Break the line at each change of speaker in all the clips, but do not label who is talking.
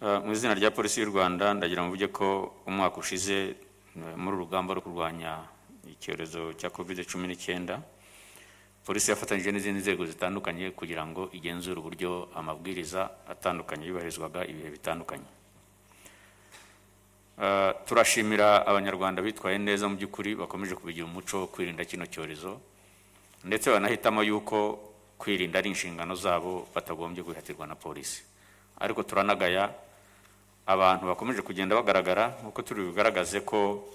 Eh, mu izina rya polisi y'u rwanda ndagira mu buryo ko umwaka ushize eh, muri urugamba rwo kurwanya icyorezo cya covid cumi n'icyenda polisi yafatanyije n'izindi nzego zitandukanye kugira ngo igenzure uburyo amabwiriza atandukanye yubahirizwaga ibihe bitandukanye eh, turashimira abanyarwanda bitwaye neza mu by'ukuri bakomeje kubigira umuco wo kwirinda kino cyorezo ndetse banahitamo yuko kwirinda ari inshingano zabo batagombye guhatirwa na polisi ariko turanagaya abantu bakomeje kugenda bagaragara nk'uko turi bugaragaze ko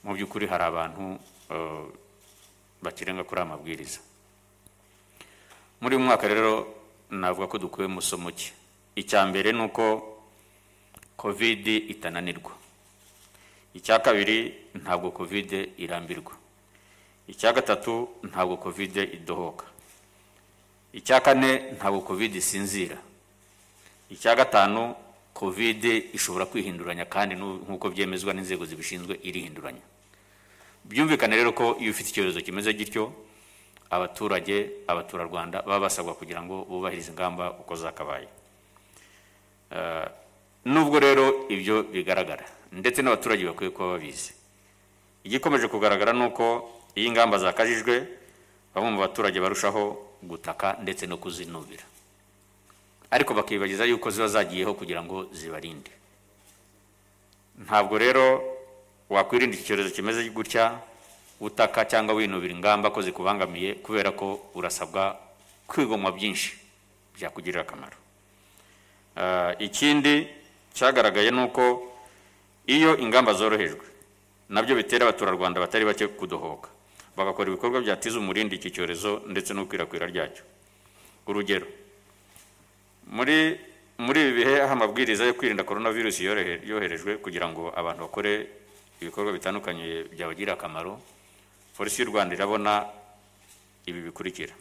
mu by'ukuri hari abantu eh, bakirenga kuri aya mabwiriza muri uyu mwaka rero navuga ko dukwiye musomo ki icya mbere ni uko kovide itananirwa icya kabiri ntabwo kovide irambirwa icya gatatu ntabwo kovide idohoka icya kane ntabwo kovide isinzira icya gatanu kovide ishobora kwihinduranya kandi nk'uko byemezwa n'inzego zibishinzwe irihinduranya byumvikane rero ko iyo ufite icyorezo kimeze gityo abaturage abaturarwanda baba basabwa kugira ngo bubahirize ingamba uko zakabaye eh, nubwo rero ibyo bigaragara ndetse n'abaturage bakwiye kuba babizi igikomeje kugaragara ni uko iyo ingamba zakajijwe bamwe mu baturage barushaho gutaka ndetse no kuzinubira ariko bakibagiza yuko ziba zagiyeho kugira ngo zibarinde ntabwo rero wakwirinda iki cyorezo kimeze gutya utaka cyangwa winubira ingamba ko zikubangamiye kubera ko urasabwa kwigomwa byinshi byakugirira akamaro eh, ikindi cyagaragaye ni uko iyo ingamba zorohejwe nabyo bitera abaturarwanda batari bake kudohoka bagakora ibikorwa byatiza umurindi iki cyorezo ndetse n'ukwirakwira ryacyo urugero muri muri ibi bihe aho amabwiriza yo kwirinda korona virusi yoherejwe kugira ngo abantu bakore ibikorwa bitandukanye byabagirira akamaro polisi y'u rwanda irabona ibi bikurikira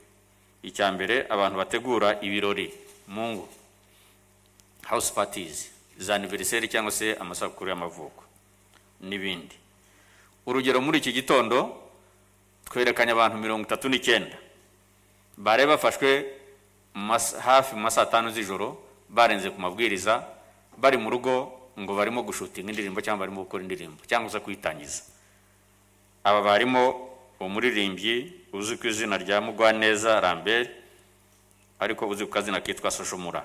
icya mbere abantu bategura ibirori mu ngo house parties za aniveriseri cyangwa se amasakuru y'amavuko n'ibindi urugero muri iki gitondo twerekanye abantu mirongo itatu n'icyenda bari bafashwe hafi mu ma saa tanu z'ijoro barenze ku mabwiriza bari mu rugo ngo barimo gushutinga indirimbo cyangwa barimo gukora indirimbo cyangwa se kuyitangiza aba barimo umuririmbyi uzwi ku izina rya mugwaneza rambere ariko uzwi ku kazina kitwa soshomura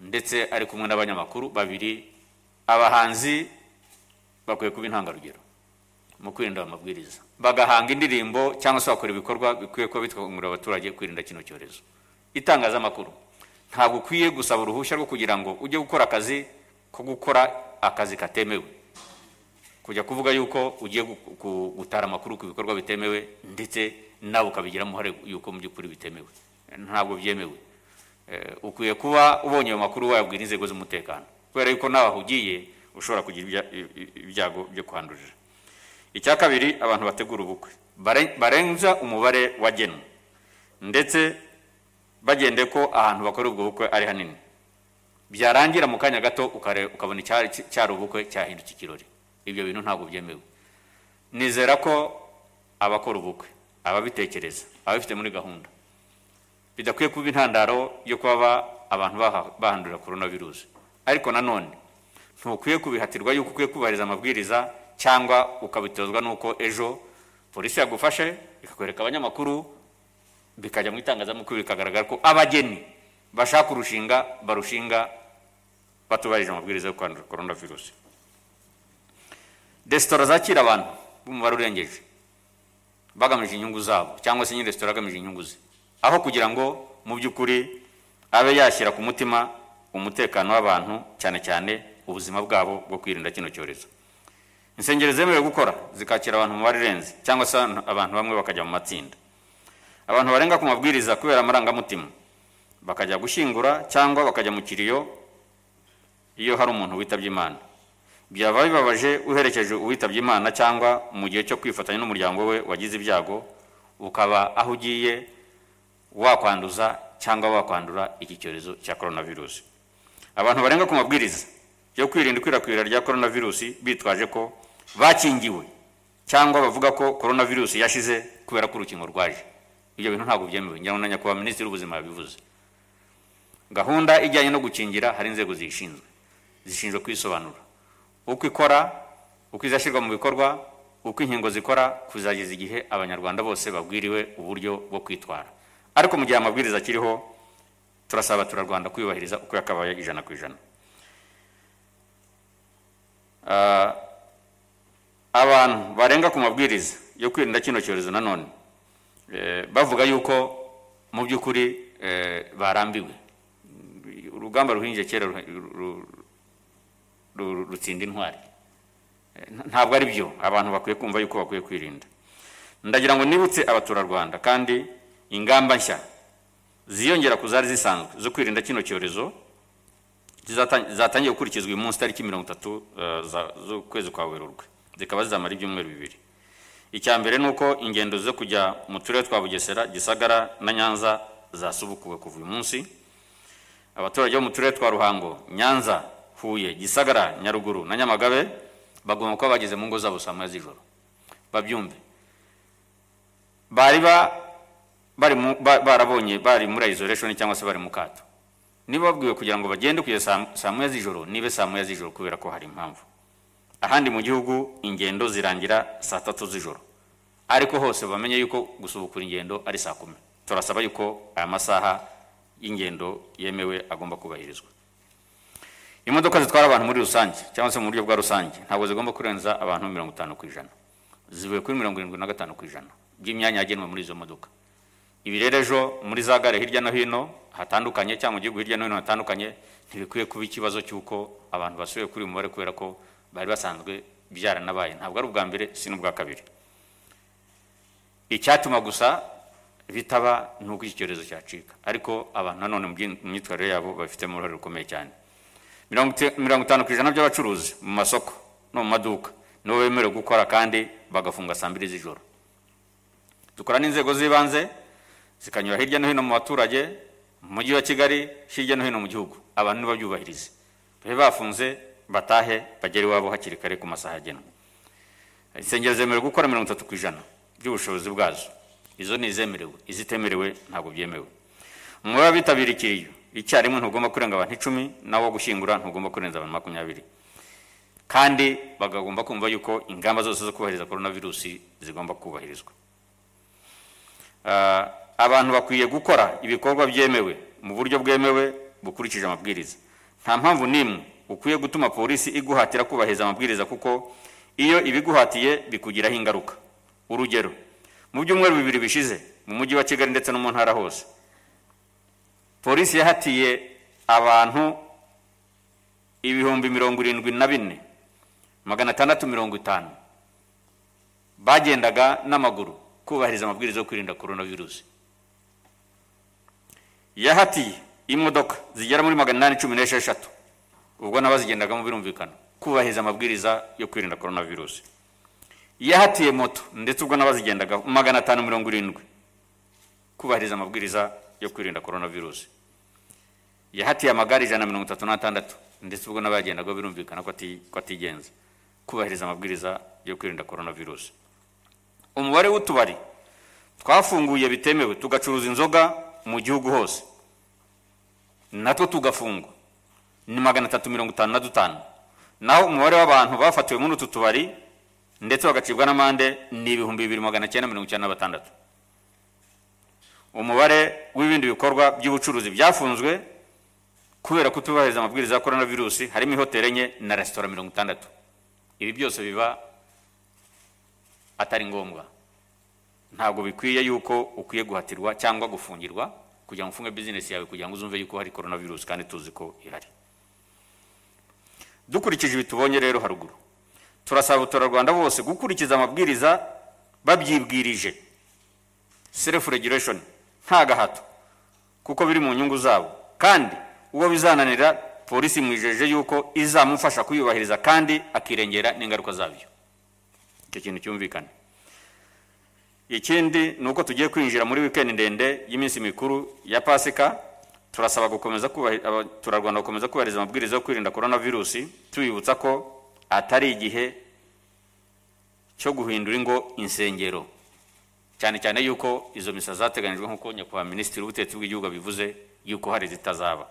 ndetse ari kumwe n'abanyamakuru babiri abahanzi bakwiye kuba intangarugero mu kwirinda amabwiriza bagahanga indirimbo cyangwa se bakora ibikorwa bikwiye kuba bitwungurira abaturage kwirinda kino cyorezo itangazamakuru ntabwo ukwiye gusaba uruhushya rwo kugira ngo ujye gukora akazi ko gukora akazi katemewe kujya kuvuga yuko ugiye gutara amakuru ku bikorwa bitemewe ndetse nawe ukabigiramo uruhare yuko mu by'ukuri bitemewe ntabwo byemewe eh, ukwiye kuba ubonye ayo makuru wayabwira inzego z'umutekano kubera yuko nawe ugiye ushobora kugira ibyago byo kwandurira icya kabiri abantu bategura ubukwe barenza umubare wagenwe ndetse bagende ko ahantu bakora ubwo bukwe ari hanini byarangira mu kanya gato ukabona icyari cyari ubukwe cyahindutse ikirori ibyo bintu ntabwo byemewe nizera ko abakora ubukwe ababitekereza ababifite muri gahunda bidakwiye kuba intandaro yo kuba abantu bahandurira korona virusi ariko nanone ntukwiye kubihatirwa yuko ukwiye kubahiriza amabwiriza cyangwa ukabitozwa n'uko ejo polisi yagufashe ikakwereka abanyamakuru bikajya mu itangazamakuru bikagaragara ko abageni bashaka kurushinga barushinga batubahirije amabwiriza yo kwandura korona virusi resitora zakira abantu b'umubare urengeje bagamije inyungu zabo cyangwa se resitora agamije inyungu ze aho kugira ngo mu by'ukuri abe yashyira ku mutima umutekano w'abantu cyane cyane ubuzima bwabo bwo kwirinda kino cyorezo insengero zemewe gukora zikakira abantu mu urenze cyangwa se abantu bamwe bakajya mu matsinda abantu barenga ku mabwiriza kubera amarangamutima bakajya gushyingura cyangwa bakajya mu kiriyo iyo hari umuntu witabye imana byaba bibabaje uherekeje uwitabye imana cyangwa mu gihe cyo kwifatanya n'umuryango we wagize ibyago ukaba aho ugiye wakwanduza cyangwa wakwandura iki cyorezo cya korona virusi abantu barenga ku mabwiriza yo kwirinda ikwirakwira rya korona virusi bitwaje ko bakingiwe cyangwa bavuga ko korona virusi yashize kubera ko urukingo rwaje ibyo bintu ntabwo byemewe ngira ngo na nyakubahwa minisitiri w'ubuzima yabivuze gahunda ijyanye no gukingira hari inzego ziyishinzwe zishinzwe kwisobanura uko ikora uko izashyirwa mu bikorwa uko inkingo zikora kuzageza igihe abanyarwanda bose babwiriwe uburyo bwo kwitwara ariko mu gihe amabwiriza akiriho turasaba abaturarwanda kuyubahiriza uko yakabaye ijana ku ijana ah, abantu barenga ku mabwiriza yo kwirinda kino cyorezo nanone Eh, bavuga yuko mu by'ukuri eh, barambiwe urugamba ruhinje kera rutsinda intwari eh, ntabwo ari byo abantu bakwiye kumva yuko bakwiye kwirinda ndagira ngo nibutse abaturarwanda kandi ingamba nshya ziyongera ku zari zisanzwe zo kwirinda kino cyorezo zatangiye gukurikizwa uyu munsi tariki mirongo itatu z'ukwezi kwa werurwe zikaba zizamara ibyumweru bibiri icya mbere ni uko ingendo zo kujya mu turere twa bugesera gisagara na nyanza zasubukuwe kuva uyu munsi abaturage bo mu turere twa ruhango nyanza huye gisagara nyaruguru na nyamagabe bagomba kuba bageze mu ngo zabo saa moya z'ijoro babyumve bari barabonye bari muri izo isolation cyangwa se bari mu kato niba babwiwe kugira ngo bagende kugeza saa moya z'ijoro nibe saa moya z'ijoro kubera ko hari impamvu ahandi mu gihugu ingendo zirangira saa tatu z'ijoro ariko hose bamenye yuko gusubukura ingendo ari saa kumi turasaba yuko aya masaha y'ingendo yemewe agomba kubahirizwa imodoka zitwara abantu muri rusange cyangwa se mu buryo bwa rusange ntabwo zigomba kurenza abantu mirongo itanu ku ijana zivuye kuri mirongo irindwi na gatanu ku ijana by'imyanya yagenwe muri izo modoka ibi rero ejo muri za gare hirya no hino hatandukanye cyangwa mu gihugu hirya no hino hatandukanye ntibikwiye kuba ikibazo cy'uko abantu basubiye kuri uyu mubare kubera ko bari basanzwe byaranabaye ntabwo ari ubwa mbere si n'ubwa kabiri icyatuma gusa bitaba ni uko iki cyorezo cyacika ariko abantu nanone mu myitwarire yabo babifitemo uruhare rukomeye cyane mirongo itanu ku ijana by'abacuruzi mu masoko no mu maduka nibo bemerewe gukora kandi bagafunga saa mbiri z'ijoro dukora n'inzego z'ibanze zikanyura hirya no hino mu baturage mu mujyi wa kigali hirya no hino mu gihugu abantu ntibabyubahirize babe bafunze batahe bagere iwabo hakiri kare ku masaha agenwe insengero zemerewe gukora mirongo itatu ku ijana by'ubushobozi bwazo izo ni izemerewe izitemerewe ntabwo byemewe umubare w'abitabiriye icyarimwe ntugomba kurenga abantu icumi nawo gushyingura ntugomba kurenza abantu makumyabiri kandi bagagomba kumva yuko ingamba zose zo kubahiriza korona virusi zigomba kubahirizwa ah, abantu bakwiye gukora ibikorwa byemewe mu buryo bwemewe bukurikije amabwiriza nta mpamvu n'imwe ukwiye gutuma polisi iguhatira kubahiriza amabwiriza kuko iyo ibiguhatiye bikugiraho ingaruka urugero mu byumweru bibiri bishize mu mujyi wa kigali ndetse no mu ntara hose polisi yahatiye abantu ibihumbi mirongo irindwi na bine magana atandatu mirongo itanu bagendaga n'amaguru kubahiriza amabwiriza yo kwirinda korona virusi yahatiye imodoka zigera muri magana inani cumi n'esheshatu ubwo nabazigendagamo birumvikana kubahiriza amabwiriza yo kwirinda korona virusi yahatiye moto ndetse ubwo nabazigendaga magana atanu mirongo irindwi kubahiriza amabwiriza yo kwirinda korona virusi yahatiye amagare ijana na mirongo itatu n'atandatu ndetse ubwo n’abagendaga birumvikana ko atigenza kubahiriza amabwiriza yo kwirinda korona virusi umubare w'utubari twafunguye bitemewe tugacuruza inzoga mu gihugu hose natwo tugafungwa ni magana atatu mirongo itanu na dutanu naho umubare w'abantu bafatiwe muri utu tubari ndetse bagacibwa n'amande ni ibihumbi bibiri magana cyenda mirongo icyenda na batandatu umubare w'ibindi bikorwa by'ubucuruzi byafunzwe kubera kutubahiriza amabwiriza ya korona virusi harimo ihoteri enye na resitora mirongo itandatu ibi byose biba atari ngombwa ntabwo bikwiye yuko ukwiye guhatirwa cyangwa gufungirwa kugira ngo ufunge bizinesi yawe kugira ngo uzumve yuko hari korona virusi kandi tuzi ko ihari dukurikije ibi tubonye rero haruguru turasaba abaturarwanda bose gukurikiza amabwiriza babyibwirije serefu regireshoni nta gahato kuko biri mu nyungu zabo kandi uwo bizananira polisi mwijeje yuko izamufasha kuyubahiriza kandi akirengera n'ingaruka zabyo icyo kintu cyumvikane ikindi ni uko tugiye kwinjira muri wikendi ndende y'iminsi mikuru ya pasika turasaba gukomeza abaturarwanda gukomeza kubahiriza amabwiriza yo kwirinda korona virusi tubibutsa ko atari igihe cyo guhindura ingo insengero cyane cyane yuko izo misa zateganyijwe nk'uko nyakubahwa minisitiri w'ubutegetsi bw'igihugu abivuze yuko hari zitazaba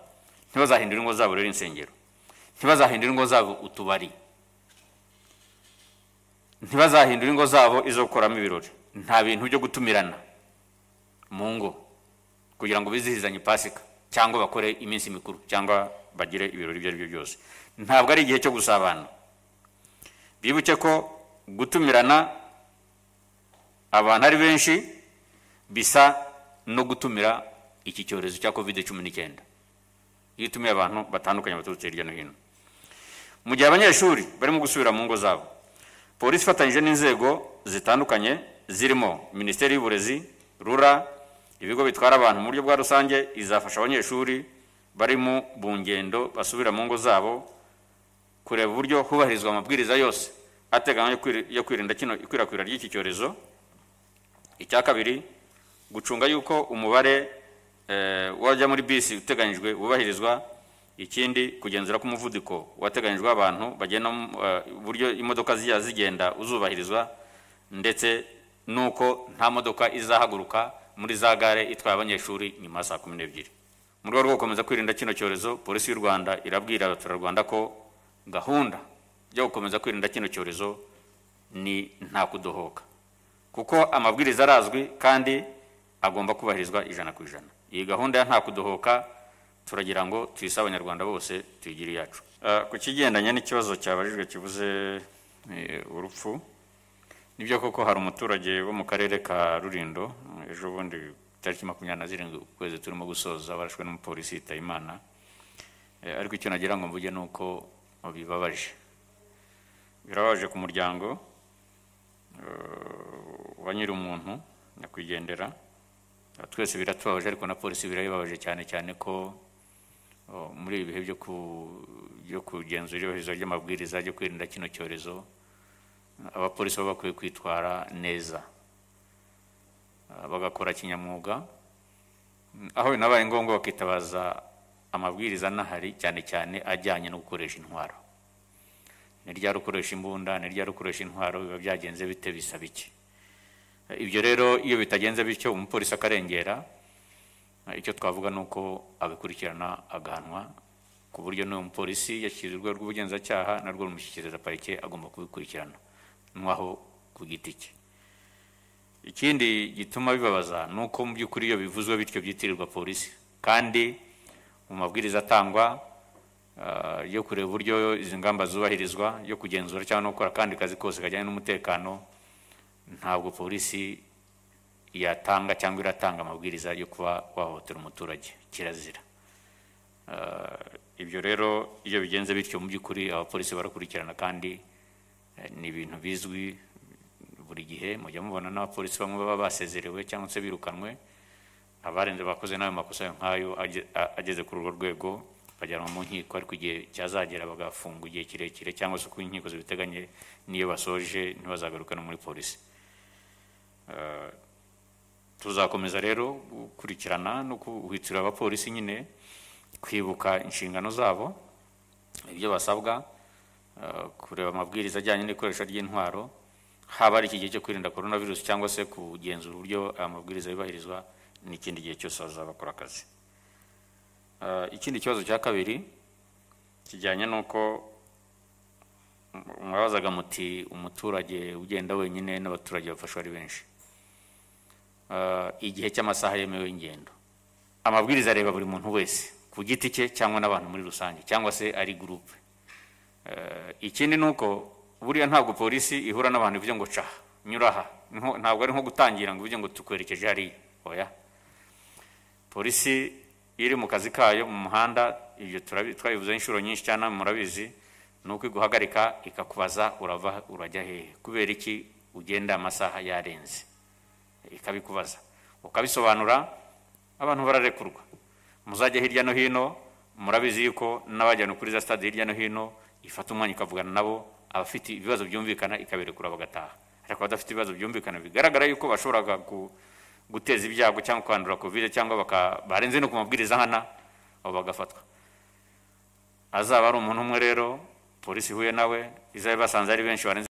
ntibazahindure ingo zabo rero insengero ntibazahindure ingo zabo utubari ntibazahindure ingo zabo izo gukoramo ibirori nta bintu byo gutumirana mu ngo kugira ngo bizihizanye pasika cyangwa bakore iminsi mikuru cyangwa bagire ibirori ibyo ari byo byose ntabwo ari igihe cyo gusabana bibuke ko gutumirana abantu ari benshi bisa no gutumira iki cyorezo cya covid cumi n'icyenda iyo utumiye abantu batandukanye baturutse hirya no hino mu gihe abanyeshuri barimo gusubira mu ngo zabo polisi ifatanyije n'inzego zitandukanye zirimo minisiteri y'uburezi rura ibigo bitwara abantu mu buryo bwa rusange izafasha abanyeshuri bari mu bungendo basubira mu ngo zabo kureba uburyo hubahirizwa amabwiriza yose ateganywa yo kwirinda kino ikwirakwira ry'iki cyorezo icya kabiri gucunga yuko umubare eh, wajya muri bisi uteganyijwe wubahirizwa ikindi kugenzura ko umuvuduko wateganyijwe abantu bagenda eh, uburyo imodoka zijya zigenda uzubahirizwa ndetse n'uko nta modoka izahaguruka muri za gare itwaye abanyeshuri nyuma ya saa kumi n'ebyiri mu rwego rwo gukomeza kwirinda kino cyorezo polisi y'u rwanda irabwira abaturarwanda ko gahunda yo gukomeza kwirinda kino cyorezo ni nta kudohoka kuko amabwiriza arazwi kandi agomba kubahirizwa ijana ku ijana iyi gahunda ya nta kudohoka turagira ngo tuyise abanyarwanda bose tuyigire iyacu ah, ku kigendanye n'ikibazo cyabajijwe kibuze eh, urupfu nibyo koko hari umuturage wo mu karere ka rurindo ejo bundi tariki makumyabiri na zirindwi ukwezi turimo gusoza barashwe n'umupolisi Hitayimana eh, ariko icyo nagira ngo mvuge ni uko bibabaje birabaje ku muryango eh, wa nyiri umuntu nyakwigendera eh, twese biratubabaje ariko na polisi birayibabaje cyane cyane ko oh, muri ibi bihe byo kugenzura ibyubahiriza ry'amabwiriza byo kwirinda kino cyorezo abapolisi baba bakwiye kwitwara neza ah, bagakora kinyamwuga mm, aho binabaye ngombwa bakitabaza amabwiriza n'ahari cyane cyane ajyanye no gukoresha intwaro ni ryari ukoresha imbunda ni ryari ukoresha intwaro biba byagenze bite bisaba iki ah, ibyo rero iyo bitagenze bityo umupolisi akarengera ah, icyo twavuga ni uko abikurikirana agahanwa ku buryo n'uyu mupolisi yashyizwe urw'ubugenzacyaha narwo rumushyikiriza parike agomba kubikurikirana nk'aho ku giti cye ikindi gituma bibabaza ni uko mu by'ukuri iyo bivuzwe bityo byitirirwa polisi kandi mu mabwiriza atangwa eh, yo kureba uburyo izi ngamba zubahirizwa yo kugenzura cyangwa no gukora akandi kazi kose kajyanye n'umutekano ntabwo polisi yatanga cyangwa iratanga amabwiriza yo kuba wahohotera umuturage kirazira eh, ibyo rero iyo bigenze bityo mu by'ukuri abapolisi barakurikirana kandi Eh, ni ibintu bizwi buri gihe mujya mubona n'abapolisi bamwe baba basezerewe cyangwa se birukanwe abarenze bakoze n'ayo makosa nk'ayo ageze kuri urwo rwego bajyanwa mu nkiko ariko igihe cyazagera bagafungwa igihe kirekire cyangwa se uko inkiko zibiteganye n'iyo basoje ntibazagaruke no muri polisi eh, tuzakomeza rero gukurikirana no guhwitura abapolisi nyine kwibuka inshingano zabo ibyo basabwa kureba amabwiriza ajyanye n'ikoresha ry'intwaro haba ari iki gihe cyo kwirinda korona virusi cyangwa se kugenzura uburyo amabwiriza yubahirizwa n'ikindi gihe cyose bazaba akazi eh, ikindi kibazo cya kabiri kijyanye n'uko mwabazaga muti umuturage ugenda wenyine n'abaturage bafashwa ari benshi eh, igihe cy'amasaha yemewe y'ingendo amabwiriza areba buri muntu wese ku giti cye cyangwa n'abantu muri rusange cyangwa se ari gurupe Eh, ikindi ni uko buriya ntabwo polisi ihura n'abantu ivuge ngo ca nyura ntabwo ari nko gutangira ngo ivuge ngo tukwerekeje hariya oya polisi iri mu kazi kayo mu muhanda ibyo twabivuze inshuro nyinshi cyane murabizi ni uko iguhagarika ikakubaza urava urajya hehe kubera iki ugenda amasaha yarenze ikabikubaza ukabisobanura abantu bararekurwa muzajya hirya no hino murabizi yuko n'abajyana kuri za stade hirya no hino ifata umwanya ikavugana nabo abafite ibibazo byumvikana ikabirekura bagataha ariko abadafite ibibazo byumvikana bigaragara yuko bashoboraga guteza ibyago cyangwa kwandura kovide cyangwa barenze no ku mabwiriza nkana abo bagafatwa azaba ari umuntu umwe rero polisi ihuye nawe izaba basanze ari benshi barenze